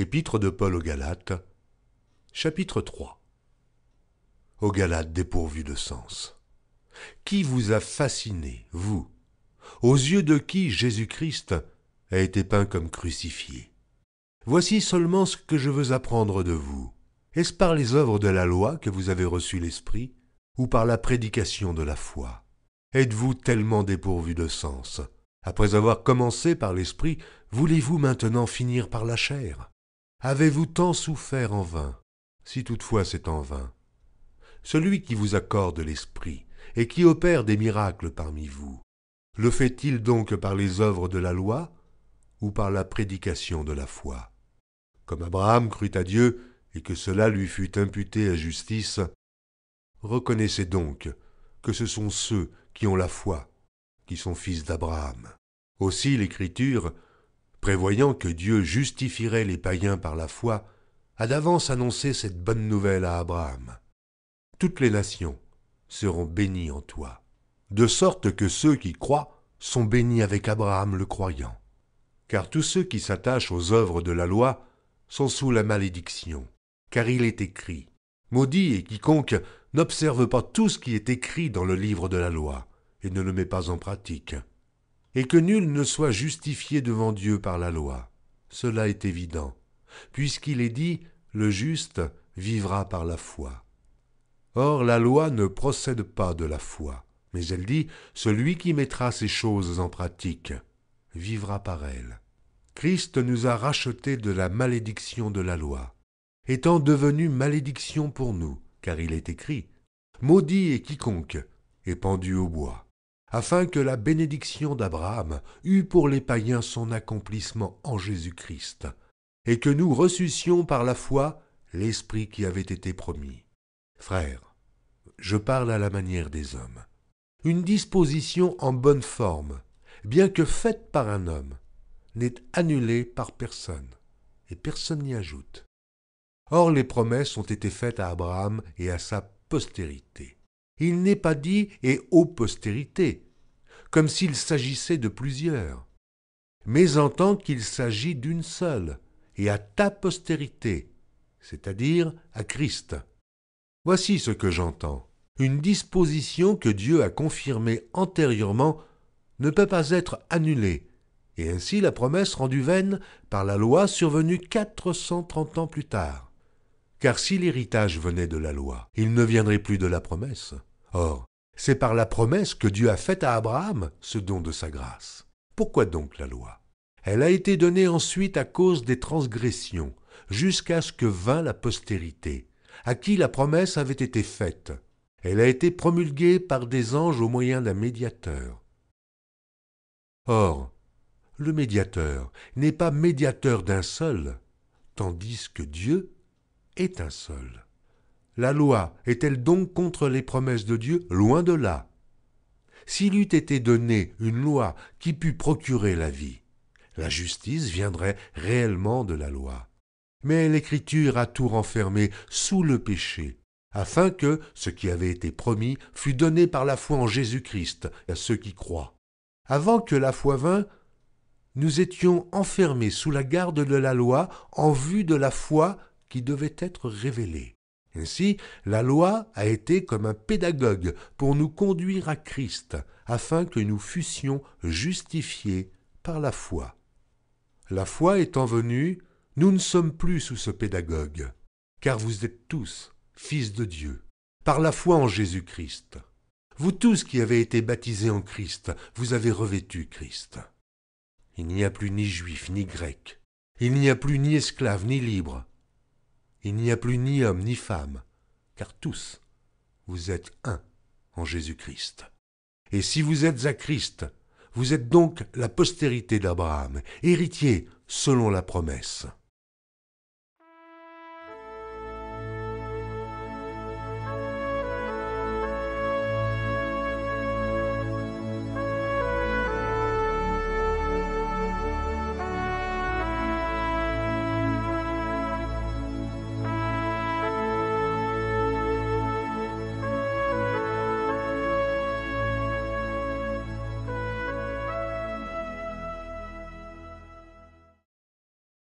Épître de Paul aux Galates, chapitre 3 Aux Galates dépourvus de sens. Qui vous a fasciné, vous, aux yeux de qui Jésus-Christ a été peint comme crucifié Voici seulement ce que je veux apprendre de vous. Est-ce par les œuvres de la loi que vous avez reçu l'Esprit, ou par la prédication de la foi Êtes-vous tellement dépourvu de sens Après avoir commencé par l'Esprit, voulez-vous maintenant finir par la chair Avez-vous tant souffert en vain, si toutefois c'est en vain Celui qui vous accorde l'esprit et qui opère des miracles parmi vous, le fait-il donc par les œuvres de la loi ou par la prédication de la foi Comme Abraham crut à Dieu et que cela lui fut imputé à justice, reconnaissez donc que ce sont ceux qui ont la foi qui sont fils d'Abraham. Aussi l'Écriture, prévoyant que Dieu justifierait les païens par la foi, a d'avance annoncé cette bonne nouvelle à Abraham. Toutes les nations seront bénies en toi, de sorte que ceux qui croient sont bénis avec Abraham le croyant. Car tous ceux qui s'attachent aux œuvres de la loi sont sous la malédiction, car il est écrit, Maudit et quiconque n'observe pas tout ce qui est écrit dans le livre de la loi, et ne le met pas en pratique, et que nul ne soit justifié devant Dieu par la loi. Cela est évident, puisqu'il est dit Le juste vivra par la foi. Or la loi ne procède pas de la foi, mais elle dit Celui qui mettra ces choses en pratique vivra par elles. Christ nous a rachetés de la malédiction de la loi, étant devenu malédiction pour nous, car il est écrit Maudit est quiconque est pendu au bois afin que la bénédiction d'Abraham eût pour les païens son accomplissement en Jésus-Christ, et que nous reçussions par la foi l'Esprit qui avait été promis. Frères, je parle à la manière des hommes. Une disposition en bonne forme, bien que faite par un homme, n'est annulée par personne, et personne n'y ajoute. Or les promesses ont été faites à Abraham et à sa postérité. Il n'est pas dit et aux postérité, comme s'il s'agissait de plusieurs, mais tant qu'il s'agit d'une seule, et à ta postérité, c'est-à-dire à Christ. Voici ce que j'entends. Une disposition que Dieu a confirmée antérieurement ne peut pas être annulée, et ainsi la promesse rendue vaine par la loi survenue 430 ans plus tard. Car si l'héritage venait de la loi, il ne viendrait plus de la promesse. Or, c'est par la promesse que Dieu a faite à Abraham ce don de sa grâce. Pourquoi donc la loi Elle a été donnée ensuite à cause des transgressions, jusqu'à ce que vînt la postérité, à qui la promesse avait été faite. Elle a été promulguée par des anges au moyen d'un médiateur. Or, le médiateur n'est pas médiateur d'un seul, tandis que Dieu est un seul. La loi est-elle donc contre les promesses de Dieu Loin de là. S'il eût été donné une loi qui pût procurer la vie, la justice viendrait réellement de la loi. Mais l'Écriture a tout renfermé sous le péché, afin que ce qui avait été promis fût donné par la foi en Jésus-Christ à ceux qui croient. Avant que la foi vînt, nous étions enfermés sous la garde de la loi en vue de la foi qui devait être révélée. Ainsi, la loi a été comme un pédagogue pour nous conduire à Christ, afin que nous fussions justifiés par la foi. La foi étant venue, nous ne sommes plus sous ce pédagogue, car vous êtes tous fils de Dieu, par la foi en Jésus-Christ. Vous tous qui avez été baptisés en Christ, vous avez revêtu Christ. Il n'y a plus ni juif ni grec, il n'y a plus ni esclave ni libre, il n'y a plus ni homme ni femme, car tous, vous êtes un en Jésus-Christ. Et si vous êtes à Christ, vous êtes donc la postérité d'Abraham, héritier selon la promesse.